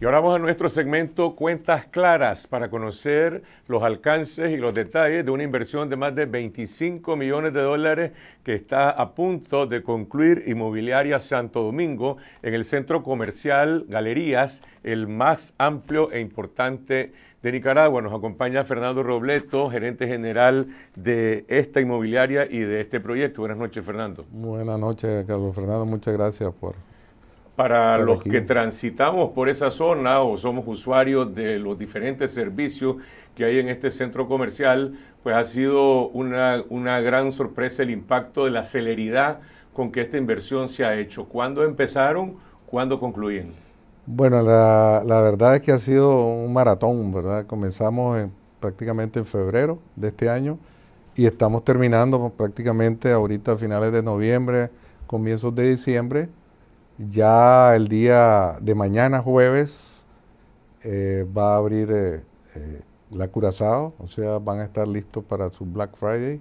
Y ahora vamos a nuestro segmento Cuentas Claras para conocer los alcances y los detalles de una inversión de más de 25 millones de dólares que está a punto de concluir Inmobiliaria Santo Domingo en el centro comercial Galerías, el más amplio e importante de Nicaragua. Nos acompaña Fernando Robleto, gerente general de esta inmobiliaria y de este proyecto. Buenas noches, Fernando. Buenas noches, Carlos Fernando. Muchas gracias por para los que transitamos por esa zona o somos usuarios de los diferentes servicios que hay en este centro comercial, pues ha sido una, gran sorpresa el impacto de la celeridad con que esta inversión se ha hecho. ¿Cuándo empezaron? ¿Cuándo concluyen? Bueno, la, verdad es que ha sido un maratón, ¿verdad? Comenzamos prácticamente en febrero de este año y estamos terminando prácticamente ahorita a finales de noviembre, comienzos de diciembre ya el día de mañana, jueves, eh, va a abrir eh, eh, la Curazao, o sea, van a estar listos para su Black Friday.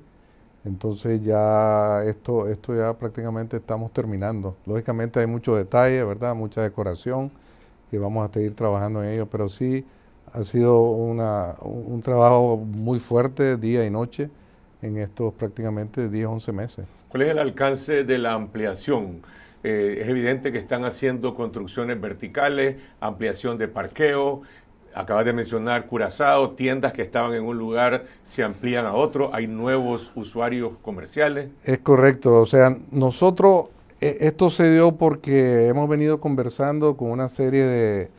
Entonces ya esto, esto ya prácticamente estamos terminando. Lógicamente hay muchos detalles, ¿verdad? Mucha decoración que vamos a seguir trabajando en ello, pero sí ha sido una, un trabajo muy fuerte día y noche en estos prácticamente 10, 11 meses. ¿Cuál es el alcance de la ampliación? Eh, es evidente que están haciendo construcciones verticales, ampliación de parqueo, acabas de mencionar Curazao, tiendas que estaban en un lugar se amplían a otro, hay nuevos usuarios comerciales. Es correcto, o sea, nosotros, eh, esto se dio porque hemos venido conversando con una serie de,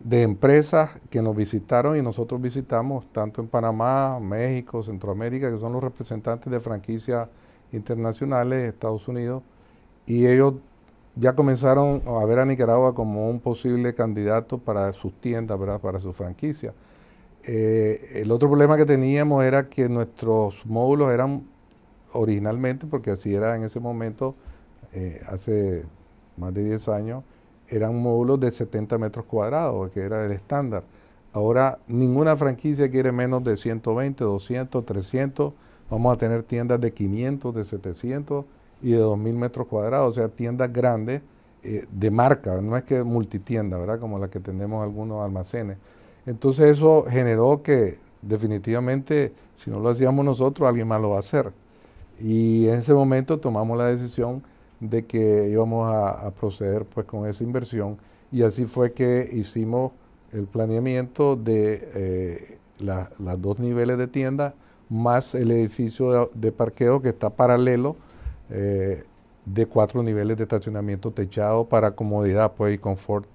de empresas que nos visitaron y nosotros visitamos tanto en Panamá, México, Centroamérica, que son los representantes de franquicias internacionales de Estados Unidos, y ellos ya comenzaron a ver a Nicaragua como un posible candidato para sus tiendas, ¿verdad? para su franquicia. Eh, el otro problema que teníamos era que nuestros módulos eran originalmente, porque así era en ese momento, eh, hace más de 10 años, eran módulos de 70 metros cuadrados, que era el estándar. Ahora ninguna franquicia quiere menos de 120, 200, 300. Vamos a tener tiendas de 500, de 700 y de 2.000 metros cuadrados, o sea, tiendas grandes eh, de marca, no es que multitienda, ¿verdad? Como la que tenemos algunos almacenes. Entonces eso generó que definitivamente, si no lo hacíamos nosotros, alguien más lo va a hacer. Y en ese momento tomamos la decisión de que íbamos a, proceder pues con esa inversión y así fue que hicimos el planeamiento de eh, las dos niveles de tienda más el edificio de parqueo que está paralelo eh, de cuatro niveles de estacionamiento techado para comodidad pues, y confort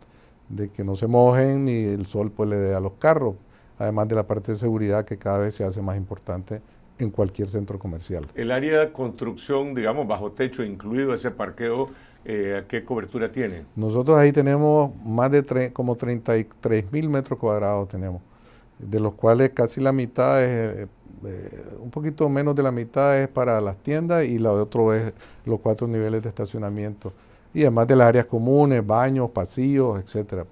de que no se mojen ni el sol pues, le dé a los carros, además de la parte de seguridad que cada vez se hace más importante en cualquier centro comercial. El área de construcción, digamos, bajo techo, incluido ese parqueo, eh, ¿qué cobertura tiene? Nosotros ahí tenemos más de como 33 mil metros cuadrados tenemos, de los cuales casi la mitad es eh, eh, un poquito menos de la mitad es para las tiendas y la otro es los cuatro niveles de estacionamiento. Y además de las áreas comunes, baños, pasillos, etcétera.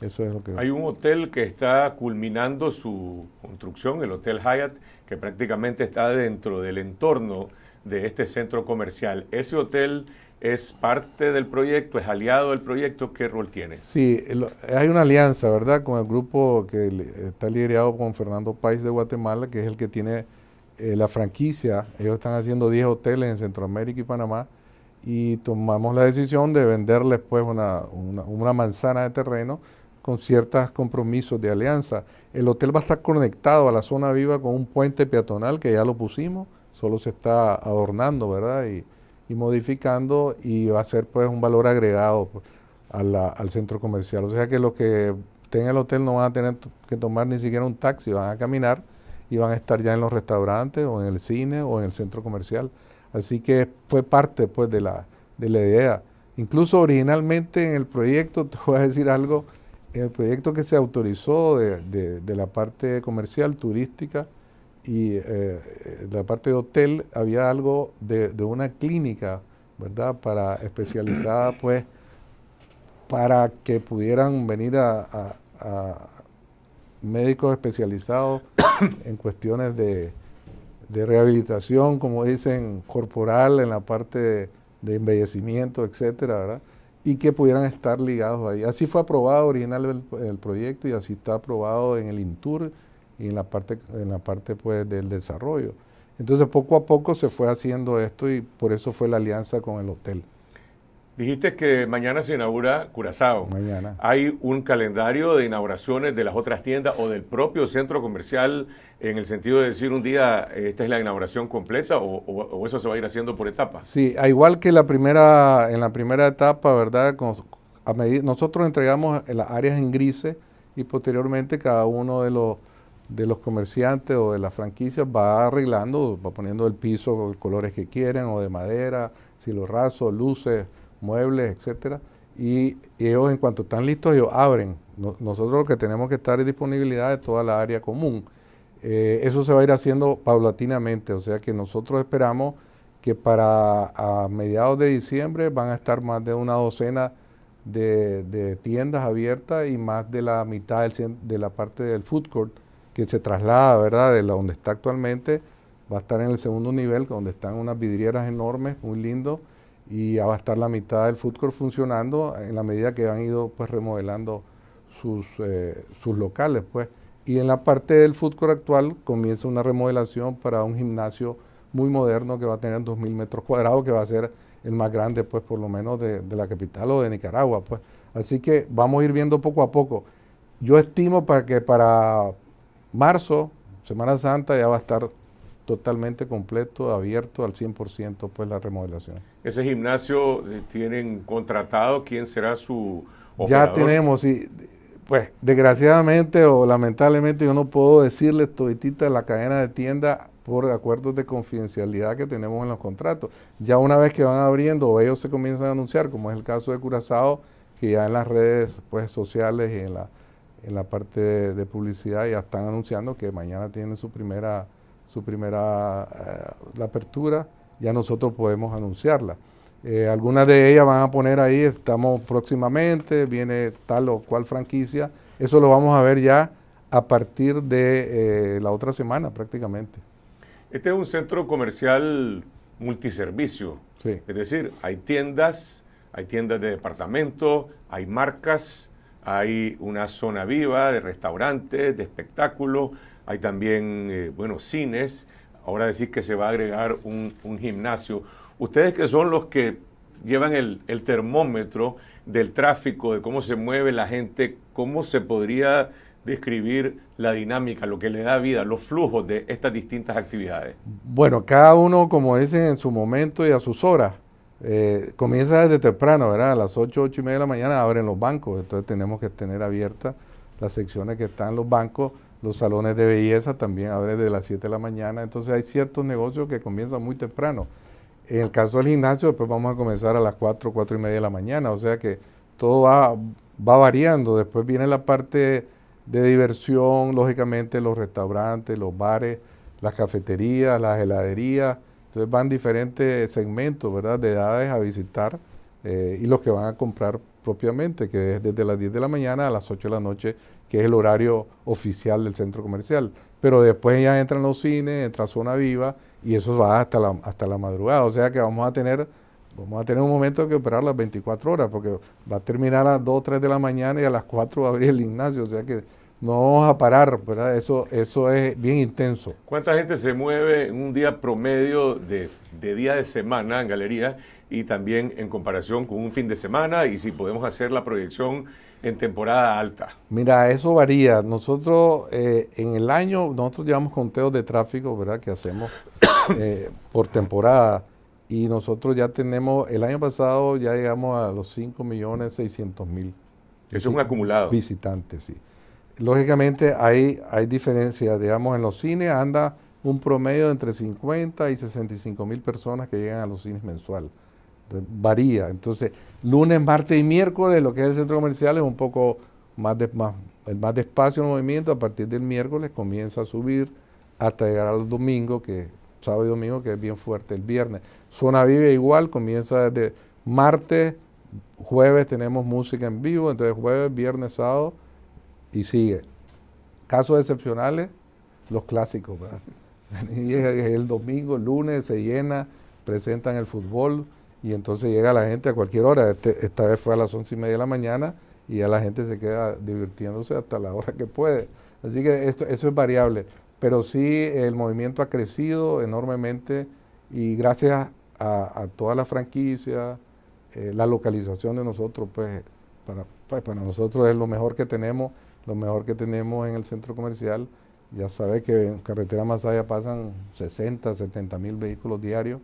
Eso es lo que... Hay un hotel que está culminando su construcción, el Hotel Hyatt, que prácticamente está dentro del entorno de este centro comercial. Ese hotel es parte del proyecto, es aliado del proyecto, ¿qué rol tiene? Sí, hay una alianza, ¿verdad?, con el grupo que está liderado con Fernando País de Guatemala, que es el que tiene eh, la franquicia. Ellos están haciendo 10 hoteles en Centroamérica y Panamá y tomamos la decisión de venderles pues una, manzana de terreno con ciertos compromisos de alianza. El hotel va a estar conectado a la zona viva con un puente peatonal que ya lo pusimos, solo se está adornando, ¿verdad? Y, y modificando y va a ser pues un valor agregado al centro comercial. O sea que los que estén en el hotel no van a tener que tomar ni siquiera un taxi, van a caminar y van a estar ya en los restaurantes o en el cine o en el centro comercial. Así que fue parte pues de la, de la idea. Incluso originalmente en el proyecto, te voy a decir algo, en el proyecto que se autorizó de la parte comercial, turística, y eh, eh, la parte de hotel había algo de, una clínica, ¿verdad? Para especializada, pues, para que pudieran venir a, médicos especializados en cuestiones de, rehabilitación, como dicen, corporal, en la parte de, embellecimiento, etcétera, ¿verdad? Y que pudieran estar ligados ahí. Así fue aprobado original el proyecto y así está aprobado en el INTUR y en la parte, en la parte pues, del desarrollo. Entonces poco a poco se fue haciendo esto y por eso fue la alianza con el hotel. Dijiste que mañana se inaugura Curazao. Mañana. ¿Hay un calendario de inauguraciones de las otras tiendas o del propio centro comercial en el sentido de decir un día esta es la inauguración completa o, eso se va a ir haciendo por etapas? Sí, igual que la primera, en la primera etapa, ¿verdad? A medida, nosotros entregamos las áreas en grises y posteriormente cada uno de los de los comerciantes o de las franquicias va arreglando, va poniendo el piso, colores que quieren o de madera, los raso, luces, muebles, etcétera. Y, ellos en cuanto están listos, ellos abren. nosotros lo que tenemos que estar es disponibilidad de toda la área común. Eh, eso se va a ir haciendo paulatinamente, o sea que nosotros esperamos que para a mediados de diciembre van a estar más de una docena de, tiendas abiertas y más de la mitad de la parte del food court que se traslada, ¿verdad? De donde está actualmente, va a estar en el segundo nivel, donde están unas vidrieras enormes, muy lindo, y va a estar la mitad del food funcionando en la medida que han ido pues remodelando sus, eh, sus locales, pues. Y en la parte del food actual comienza una remodelación para un gimnasio muy moderno que va a tener 2.000 metros cuadrados, que va a ser el más grande, pues, por lo menos de, de, la capital o de Nicaragua, pues. Así que vamos a ir viendo poco a poco. Yo estimo para que para Marzo, Semana Santa, ya va a estar totalmente completo, abierto al 100% pues la remodelación. Ese gimnasio eh, tienen contratado, ¿quién será su operador? Ya tenemos y pues desgraciadamente o lamentablemente yo no puedo decirles toditita la cadena de tienda por acuerdos de confidencialidad que tenemos en los contratos. Ya una vez que van abriendo o ellos se comienzan a anunciar, como es el caso de Curazao, que ya en las redes pues sociales y en la en la parte de, publicidad ya están anunciando que mañana tienen su primera su primera eh, apertura ya nosotros podemos anunciarla eh, algunas de ellas van a poner ahí estamos próximamente viene tal o cual franquicia eso lo vamos a ver ya a partir de eh, la otra semana prácticamente este es un centro comercial multiservicio es decir hay tiendas hay tiendas de departamento hay marcas hay una zona viva de restaurantes, de espectáculos, hay también, eh, bueno, cines, ahora decís que se va a agregar un, gimnasio. Ustedes que son los que llevan el, termómetro del tráfico, de cómo se mueve la gente, ¿cómo se podría describir la dinámica, lo que le da vida, los flujos de estas distintas actividades? Bueno, cada uno, como es en su momento y a sus horas. Eh, comienza desde temprano, ¿verdad? A las 8, 8 y media de la mañana abren los bancos, entonces tenemos que tener abiertas las secciones que están los bancos, los salones de belleza también abren desde las 7 de la mañana, entonces hay ciertos negocios que comienzan muy temprano. En el caso del gimnasio, después vamos a comenzar a las 4, 4 y media de la mañana, o sea que todo va, va variando, después viene la parte de diversión, lógicamente los restaurantes, los bares, las cafeterías, las heladerías, entonces van diferentes segmentos, ¿verdad? De edades a visitar eh, y los que van a comprar propiamente, que es desde las 10 de la mañana a las 8 de la noche, que es el horario oficial del centro comercial. Pero después ya entran los cines, entra Zona Viva y eso va hasta la, hasta la madrugada. O sea que vamos a tener vamos a tener un momento que operar las 24 horas, porque va a terminar a las 2, 3 de la mañana y a las 4 va a abrir el gimnasio, o sea que no vamos a parar, ¿verdad? Eso, eso es bien intenso. ¿Cuánta gente se mueve en un día promedio de, día de semana en galería y también en comparación con un fin de semana y si podemos hacer la proyección en temporada alta? Mira, eso varía. Nosotros eh, en el año, nosotros llevamos conteos de tráfico, ¿verdad? Que hacemos eh, por temporada y nosotros ya tenemos, el año pasado ya llegamos a los 5.600.000. millones mil. Eso es un acumulado. Visitantes, sí lógicamente hay, hay diferencias, digamos, en los cines anda un promedio entre 50 y 65 mil personas que llegan a los cines mensuales, Entonces, varía. Entonces, lunes, martes y miércoles, lo que es el centro comercial es un poco más, de, más, más despacio el movimiento. A partir del miércoles comienza a subir hasta llegar al domingo, que sábado y domingo, que es bien fuerte el viernes. Zona Vive igual, comienza desde martes, jueves tenemos música en vivo, entonces jueves, viernes, sábado y sigue. Casos excepcionales, los clásicos. el domingo, el lunes, se llena, presentan el fútbol y entonces llega la gente a cualquier hora. Este, esta vez fue a las once y media de la mañana y ya la gente se queda divirtiéndose hasta la hora que puede. Así que esto, eso es variable. Pero sí, el movimiento ha crecido enormemente y gracias a, toda la franquicia, eh, la localización de nosotros, pues para, pues para nosotros es lo mejor que tenemos lo mejor que tenemos en el centro comercial. Ya sabe que en carretera allá pasan 60, 70 mil vehículos diarios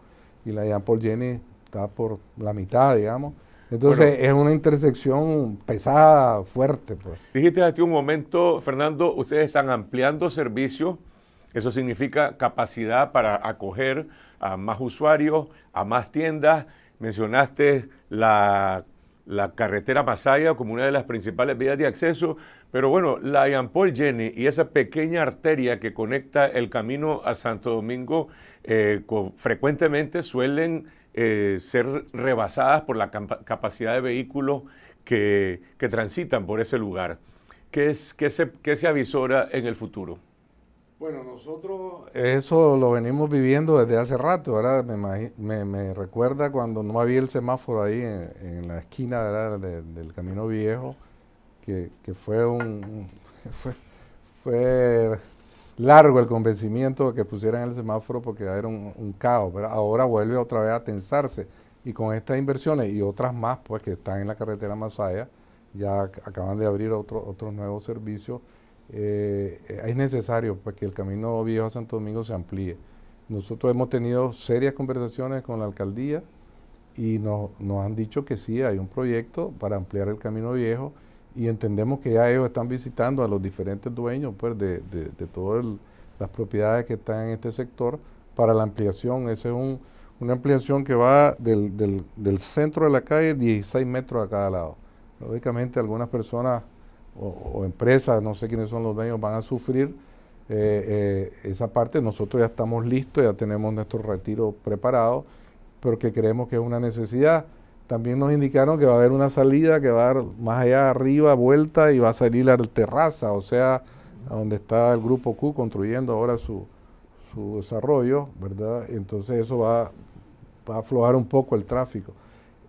y la de Paul Jenny está por la mitad, digamos. Entonces es una intersección pesada, fuerte. Pues. Dijiste hace un momento, Fernando, ustedes están ampliando servicios, eso significa capacidad para acoger a más usuarios, a más tiendas. Mencionaste la la carretera Masaya como una de las principales vías de acceso, pero bueno, la Yampol Jenny y esa pequeña arteria que conecta el camino a Santo Domingo eh, frecuentemente suelen eh, ser rebasadas por la capacidad de vehículos que, transitan por ese lugar. ¿Qué, se, qué se avisora en el futuro? Bueno, nosotros eso lo venimos viviendo desde hace rato, ahora Me, me, recuerda cuando no había el semáforo ahí en, la esquina del Camino Viejo, que, que fue un... Fue, largo el convencimiento de que pusieran el semáforo porque era un, caos, pero Ahora vuelve otra vez a tensarse y con estas inversiones y otras más, pues que están en la carretera Masaya, ya acaban de abrir otro, otros nuevos servicios eh, es necesario para pues, que el camino viejo a Santo Domingo se amplíe. Nosotros hemos tenido serias conversaciones con la alcaldía y nos, han dicho que sí, hay un proyecto para ampliar el camino viejo y entendemos que ya ellos están visitando a los diferentes dueños pues, de, todas las propiedades que están en este sector para la ampliación. Esa es una ampliación que va del, del centro de la calle 16 metros a cada lado. Lógicamente algunas personas o, empresas, no sé quiénes son los dueños, van a sufrir eh, eh, esa parte. Nosotros ya estamos listos, ya tenemos nuestro retiro preparado, pero que creemos que es una necesidad. También nos indicaron que va a haber una salida que va a dar más allá arriba, vuelta y va a salir la terraza, o sea, a donde está el grupo Q construyendo ahora su, desarrollo, ¿verdad? Entonces eso va, a aflojar un poco el tráfico.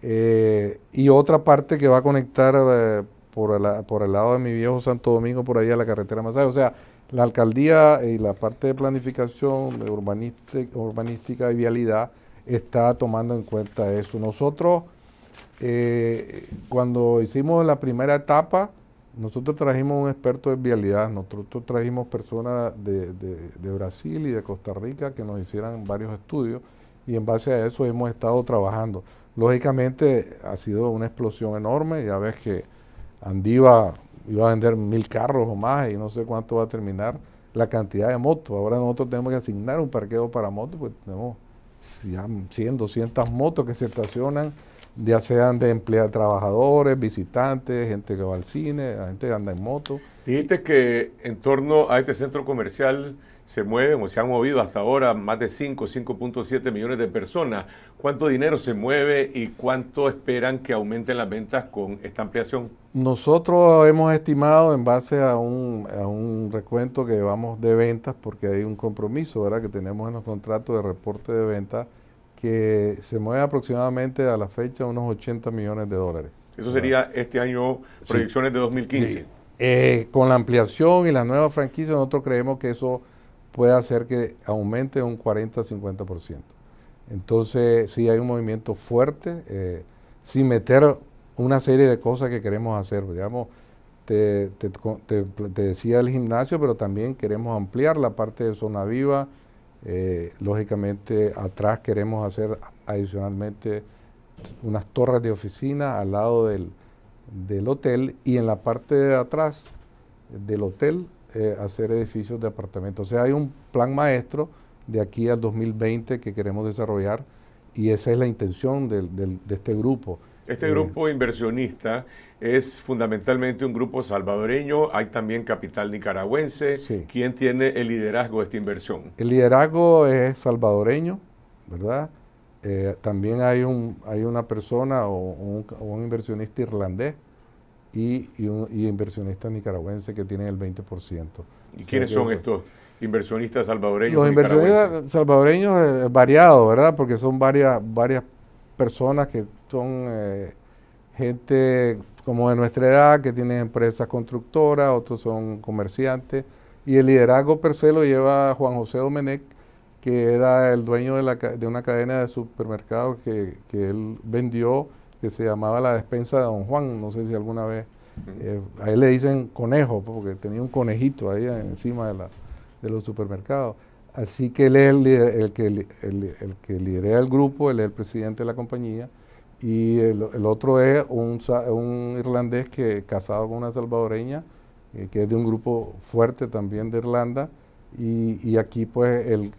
Eh, y otra parte que va a conectar por, por el lado de mi viejo Santo Domingo, por ahí a la carretera Masaya. O sea, la alcaldía eh, y la parte de planificación urbanística y vialidad está tomando en cuenta eso. Nosotros, eh, cuando hicimos la primera etapa, nosotros trajimos un experto de vialidad, nosotros trajimos personas de Brasil y de Costa Rica que nos hicieran varios estudios y en base a eso hemos estado trabajando. Lógicamente ha sido una explosión enorme, ya ves que Andiva iba a vender mil carros o más y no sé cuánto va a terminar la cantidad de motos. Ahora nosotros tenemos que asignar un parqueo para motos, pues tenemos ya 100, 200 motos que se estacionan, ya sean de empleados, trabajadores, visitantes, gente que va al cine, la gente que anda en moto. Dijiste que en torno a este centro comercial se mueven o se han movido hasta ahora más de 5, 5.7 millones de personas. ¿Cuánto dinero se mueve y cuánto esperan que aumenten las ventas con esta ampliación? Nosotros hemos estimado en base a un, recuento que llevamos de ventas, porque hay un compromiso que tenemos en los contratos de reporte de ventas, que se mueve aproximadamente a la fecha unos 80 millones de dólares. Eso sería este año, proyecciones de 2015. Eh, con la ampliación y la nueva franquicia nosotros creemos que eso puede hacer que aumente un 40-50%. Entonces, sí hay un movimiento fuerte, eh, sin meter una serie de cosas que queremos hacer. Pues, digamos, te, decía el gimnasio, pero también queremos ampliar la parte de zona viva. Eh, lógicamente, atrás queremos hacer adicionalmente unas torres de oficina al lado del, del hotel y en la parte de atrás del hotel eh, hacer edificios de apartamentos. O sea, hay un plan maestro de aquí al 2020 que queremos desarrollar y esa es la intención de, este grupo. Este eh, grupo inversionista es fundamentalmente un grupo salvadoreño, hay también capital nicaragüense. ¿Quién tiene el liderazgo de esta inversión? El liderazgo es salvadoreño, ¿verdad? Eh, también hay, un, hay una persona o un inversionista irlandés y, inversionistas nicaragüenses que tienen el 20%. ¿Y quiénes son estos? Inversionistas salvadoreños. Los inversionistas salvadoreños eh, variados, ¿verdad? Porque son varias, varias personas que son eh, gente como de nuestra edad, que tienen empresas constructoras, otros son comerciantes. Y el liderazgo per se lo lleva Juan José Domenech, que era el dueño de, de una cadena de supermercados que, que él vendió que se llamaba la despensa de Don Juan, no sé si alguna vez, eh, a él le dicen conejo, pues, porque tenía un conejito ahí encima de, la, de los supermercados. Así que él es el, que, el, que lidera el grupo, él es el presidente de la compañía, y el, otro es un, irlandés que casado con una salvadoreña, eh, que es de un grupo fuerte también de Irlanda, y, aquí pues el,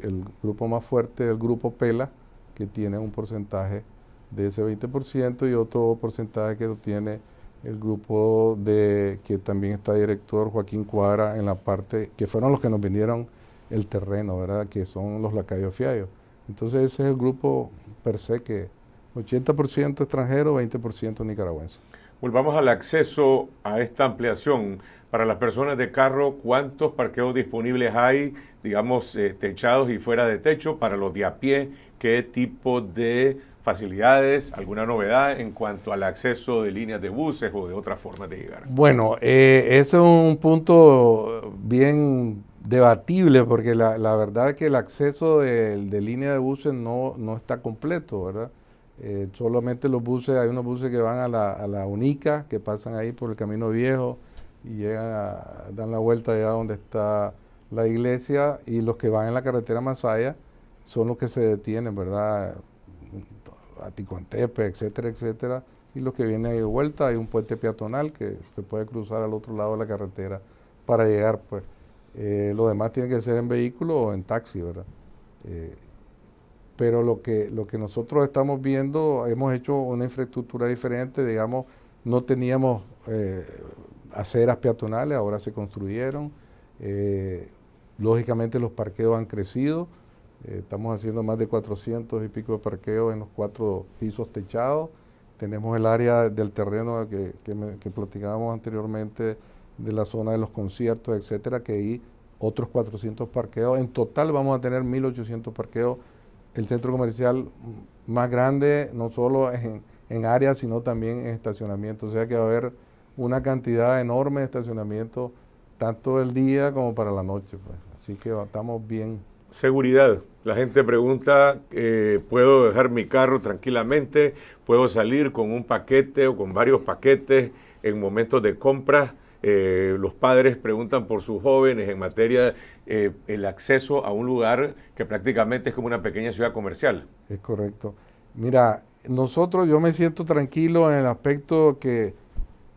grupo más fuerte, es el grupo Pela, que tiene un porcentaje de ese 20% y otro porcentaje que tiene el grupo de que también está director Joaquín Cuadra en la parte que fueron los que nos vinieron el terreno, ¿verdad? Que son los lacayos fiallos. Entonces ese es el grupo per se que 80% extranjero, 20% nicaragüense. Volvamos al acceso a esta ampliación. Para las personas de carro, ¿cuántos parqueos disponibles hay, digamos, eh, techados y fuera de techo? Para los de a pie, ¿qué tipo de facilidades, alguna novedad en cuanto al acceso de líneas de buses o de otras formas de llegar? Bueno, eh, ese es un punto bien debatible porque la, verdad es que el acceso de, de línea de buses no, no está completo, ¿verdad? Eh, solamente los buses, hay unos buses que van a la, a la, UNICA, que pasan ahí por el Camino Viejo y llegan dan la vuelta allá donde está la iglesia y los que van en la carretera más allá son los que se detienen, ¿verdad? Aticontepe, etcétera, etcétera. Y lo que viene de vuelta, hay un puente peatonal que se puede cruzar al otro lado de la carretera para llegar, pues. Eh, lo demás tiene que ser en vehículo o en taxi, ¿verdad? Eh, pero lo que, lo que nosotros estamos viendo, hemos hecho una infraestructura diferente, digamos, no teníamos eh, aceras peatonales, ahora se construyeron, lógicamente los parqueos han crecido, eh, estamos haciendo más de 400 y pico de parqueos en los cuatro pisos techados. Tenemos el área del terreno que, platicábamos anteriormente, de la zona de los conciertos, etcétera, que hay otros 400 parqueos. En total vamos a tener 1.800 parqueos. El centro comercial más grande, no solo en, área sino también en estacionamiento. O sea que va a haber una cantidad enorme de estacionamiento, tanto el día como para la noche. Pues. Así que estamos bien seguridad. La gente pregunta, eh, ¿puedo dejar mi carro tranquilamente? ¿Puedo salir con un paquete o con varios paquetes en momentos de compra? Eh, los padres preguntan por sus jóvenes en materia eh, el acceso a un lugar que prácticamente es como una pequeña ciudad comercial. Es correcto. Mira, nosotros yo me siento tranquilo en el aspecto que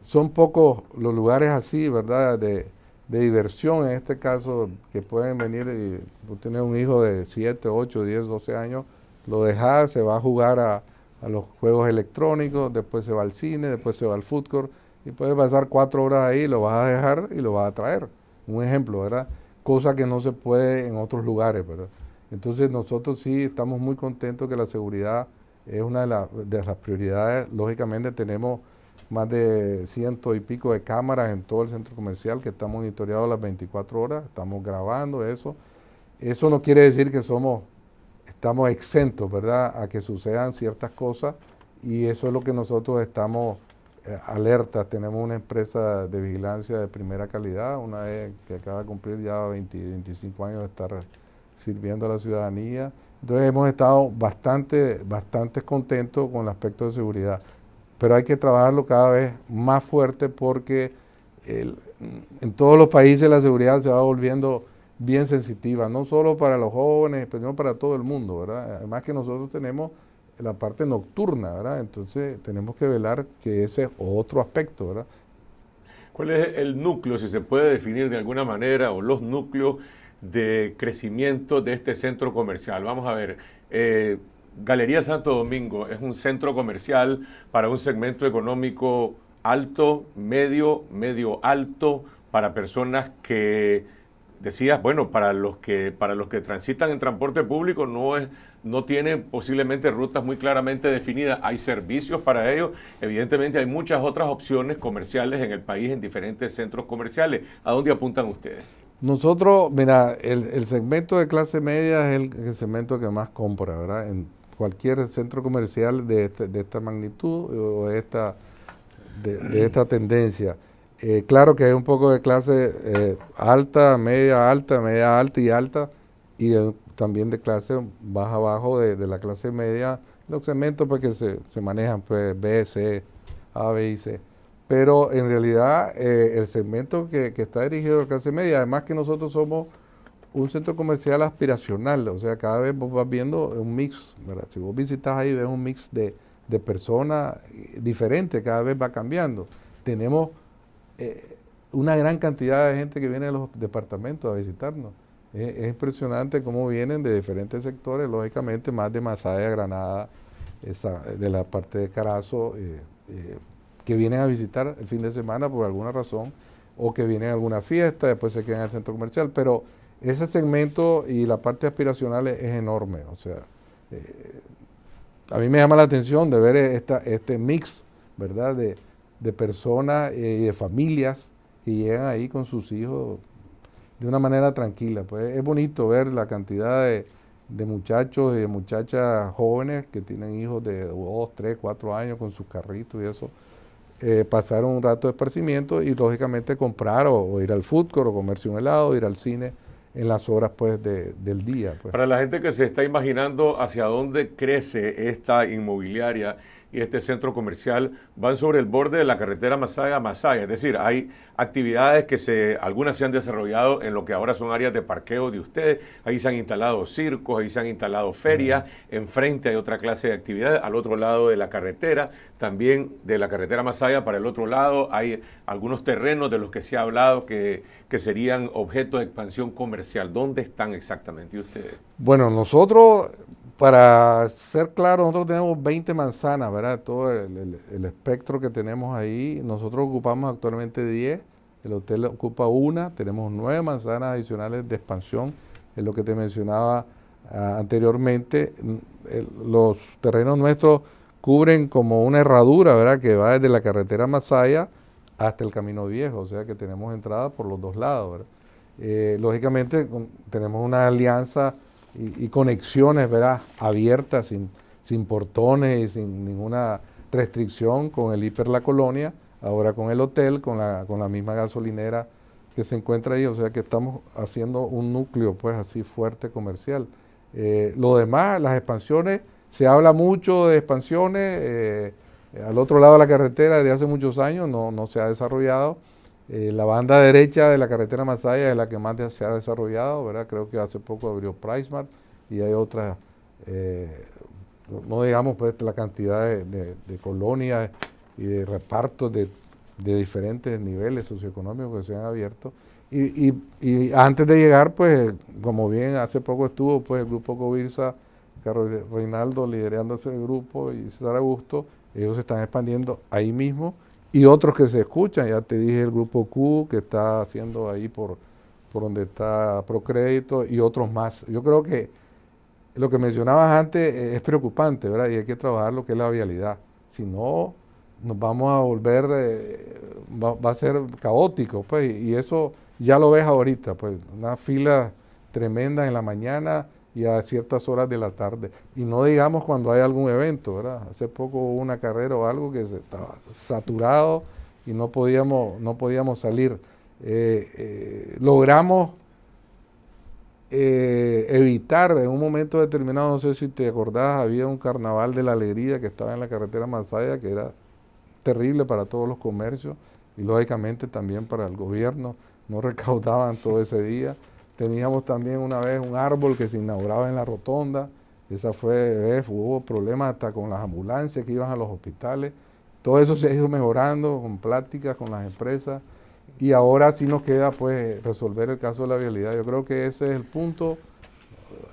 son pocos los lugares así, ¿verdad? De, de diversión, en este caso, que pueden venir y tú tienes un hijo de 7, 8, 10, 12 años, lo dejas, se va a jugar a, los juegos electrónicos, después se va al cine, después se va al fútbol y puede pasar cuatro horas ahí, lo vas a dejar y lo vas a traer. Un ejemplo, ¿verdad? Cosa que no se puede en otros lugares, pero Entonces nosotros sí estamos muy contentos que la seguridad es una de, de las prioridades. Lógicamente tenemos más de ciento y pico de cámaras en todo el centro comercial que está monitoreado las 24 horas, estamos grabando eso. Eso no quiere decir que somos, estamos exentos, ¿verdad?, a que sucedan ciertas cosas y eso es lo que nosotros estamos eh, alertas. Tenemos una empresa de vigilancia de primera calidad, una vez que acaba de cumplir ya 20, 25 años de estar sirviendo a la ciudadanía. Entonces hemos estado bastante, bastante contentos con el aspecto de seguridad pero hay que trabajarlo cada vez más fuerte porque en todos los países la seguridad se va volviendo bien sensitiva, no solo para los jóvenes, pues, sino para todo el mundo, Además que nosotros tenemos la parte nocturna, Entonces tenemos que velar que ese es otro aspecto, ¿Cuál es el núcleo, si se puede definir de alguna manera, o los núcleos de crecimiento de este centro comercial? Vamos a ver, eh, Galería Santo Domingo es un centro comercial para un segmento económico alto, medio, medio alto, para personas que decías, bueno, para los que para los que transitan en transporte público no es no tienen posiblemente rutas muy claramente definidas, hay servicios para ellos, evidentemente hay muchas otras opciones comerciales en el país en diferentes centros comerciales. ¿A dónde apuntan ustedes? Nosotros, mira, el, segmento de clase media es el, segmento que más compra, ¿verdad? cualquier centro comercial de, este, de esta magnitud eh, o de esta, de, esta tendencia. Eh, claro que hay un poco de clase eh, alta, media alta, media alta y alta, y también de clase baja abajo de, la clase media, los segmentos pues, que se, manejan, pues B, C, A, B y C. Pero en realidad el segmento que, que está dirigido a la clase media, además que nosotros somos un centro comercial aspiracional, o sea, cada vez vos vas viendo un mix, ¿verdad? Si vos visitas ahí ves un mix de, personas eh, diferentes, cada vez va cambiando. Tenemos eh, una gran cantidad de gente que viene de los departamentos a visitarnos. Es, impresionante cómo vienen de diferentes sectores, lógicamente más de Masaya, Granada, de la parte de Carazo, eh, que vienen a visitar el fin de semana por alguna razón, o que vienen a alguna fiesta, después se quedan en el centro comercial, pero ese segmento y la parte aspiracional es, enorme. O sea, eh, a mí me llama la atención de ver esta, este mix, ¿verdad? De, personas eh, y de familias que llegan ahí con sus hijos de una manera tranquila. Pues es bonito ver la cantidad de, muchachos y de muchachas jóvenes que tienen hijos de 2, 3, 4 años con sus carritos y eso. Eh, pasar un rato de esparcimiento y lógicamente comprar o, ir al fútbol o comerse un helado, ir al cine en las horas pues, de, del día. Pues. Para la gente que se está imaginando hacia dónde crece esta inmobiliaria, y este centro comercial van sobre el borde de la carretera Masaya Masaya. Es decir, hay actividades que se, algunas se han desarrollado en lo que ahora son áreas de parqueo de ustedes. Ahí se han instalado circos, ahí se han instalado ferias. Enfrente hay otra clase de actividades. Al otro lado de la carretera, también de la carretera Masaya para el otro lado, hay algunos terrenos de los que se ha hablado que, que serían objeto de expansión comercial. ¿Dónde están exactamente ustedes? Bueno, nosotros para ser claro, nosotros tenemos 20 manzanas, ¿verdad? Todo el, espectro que tenemos ahí, nosotros ocupamos actualmente 10, el hotel ocupa una, tenemos nueve manzanas adicionales de expansión, es lo que te mencionaba ah, anteriormente. Mm, los terrenos nuestros cubren como una herradura, ¿verdad? Que va desde la carretera Masaya hasta el Camino Viejo, o sea que tenemos entrada por los dos lados, ¿verdad? Eh, lógicamente tenemos una alianza y, conexiones ¿verdad? abiertas, sin, sin portones y sin ninguna restricción con el hiper La Colonia, ahora con el hotel, con la, con la misma gasolinera que se encuentra ahí, o sea que estamos haciendo un núcleo pues así fuerte comercial. Eh, lo demás, las expansiones, se habla mucho de expansiones, eh, al otro lado de la carretera desde hace muchos años no, no se ha desarrollado eh, la banda derecha de la carretera Masaya es la que más se ha desarrollado, Creo que hace poco abrió Mart y hay otras, eh, no digamos pues la cantidad de, colonias y de repartos de, diferentes niveles socioeconómicos que se han abierto. Y, antes de llegar, pues, como bien hace poco estuvo pues el grupo Covirsa, Carlos Reinaldo liderando ese grupo y César Augusto, ellos se están expandiendo ahí mismo y otros que se escuchan, ya te dije el grupo Q que está haciendo ahí por, por donde está Procrédito y otros más. Yo creo que lo que mencionabas antes eh, es preocupante, ¿verdad? Y hay que trabajar lo que es la vialidad. Si no, nos vamos a volver, eh, va, a ser caótico, pues, y, y eso ya lo ves ahorita, pues, una fila tremenda en la mañana, y a ciertas horas de la tarde. Y no digamos cuando hay algún evento, ¿verdad? Hace poco hubo una carrera o algo que se estaba saturado y no podíamos, no podíamos salir. Eh, eh, logramos eh, evitar en un momento determinado, no sé si te acordás, había un carnaval de la alegría que estaba en la carretera Masaya, que era terrible para todos los comercios y lógicamente también para el gobierno, no recaudaban todo ese día. Teníamos también una vez un árbol que se inauguraba en la rotonda. Esa fue, eh, hubo problemas hasta con las ambulancias que iban a los hospitales. Todo eso se ha ido mejorando con pláticas con las empresas y ahora sí nos queda pues resolver el caso de la vialidad. Yo creo que ese es el punto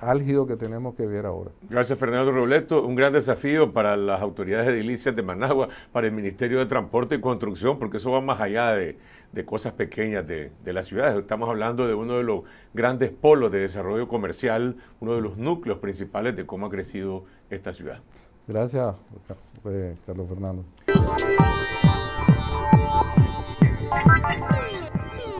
álgido que tenemos que ver ahora. Gracias Fernando Robleto. Un gran desafío para las autoridades edilicias de Managua, para el Ministerio de Transporte y Construcción, porque eso va más allá de, cosas pequeñas de, de las ciudades. Estamos hablando de uno de los grandes polos de desarrollo comercial, uno de los núcleos principales de cómo ha crecido esta ciudad. Gracias, eh, Carlos Fernando.